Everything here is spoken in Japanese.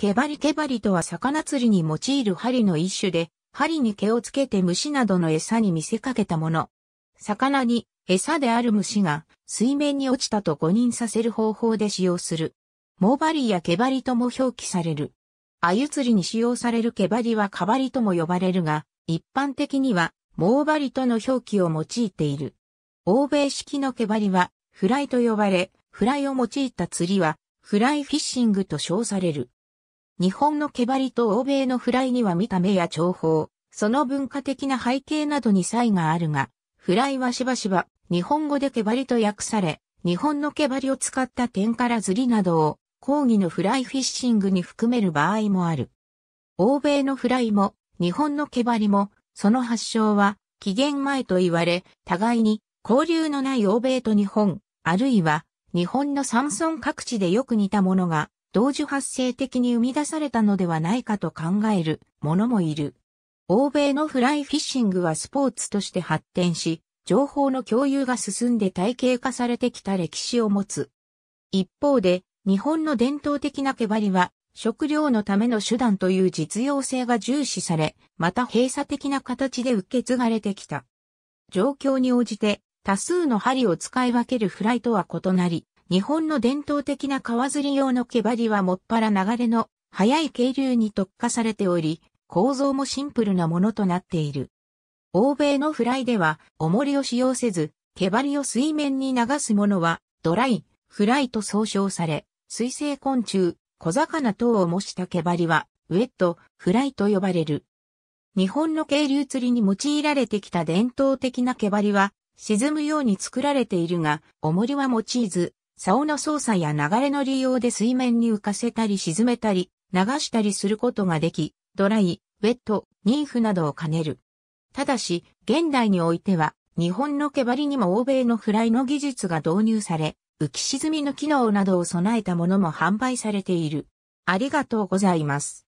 毛針毛針とは魚釣りに用いる針の一種で、針に毛をつけて虫などの餌に見せかけたもの。魚に餌である虫が水面に落ちたと誤認させる方法で使用する。毛針や毛針とも表記される。鮎釣りに使用される毛針はかばりとも呼ばれるが、一般的には藻針との表記を用いている。欧米式の毛針はフライと呼ばれ、フライを用いた釣りはフライフィッシングと称される。日本の毛針と欧米のフライには見た目や情報、その文化的な背景などに差異があるが、フライはしばしば日本語で毛針と訳され、日本の毛針を使った点からずりなどを抗議のフライフィッシングに含める場合もある。欧米のフライも日本の毛針もその発祥は紀元前と言われ、互いに交流のない欧米と日本、あるいは日本の山村各地でよく似たものが同時発生的に生み出されたのではないかと考える者もいる。欧米のフライフィッシングはスポーツとして発展し、情報の共有が進んで体系化されてきた歴史を持つ。一方で、日本の伝統的な毛針は、食料のための手段という実用性が重視され、また閉鎖的な形で受け継がれてきた。状況に応じて、多数の針を使い分けるフライとは異なり、日本の伝統的な川釣り用の毛針はもっぱら流れの速い渓流に特化されており、構造もシンプルなものとなっている。欧米のフライでは、重りを使用せず、毛針を水面に流すものは、ドライ、フライと総称され、水生昆虫、小魚等を模した毛針は、ウェット、フライと呼ばれる。日本の渓流釣りに用いられてきた伝統的な毛針は、沈むように作られているが、重りは用いず、竿の操作や流れの利用で水面に浮かせたり沈めたり、流したりすることができ、ドライ、ウェット、ニ婦フなどを兼ねる。ただし、現代においては、日本の毛針にも欧米のフライの技術が導入され、浮き沈みの機能などを備えたものも販売されている。ありがとうございます。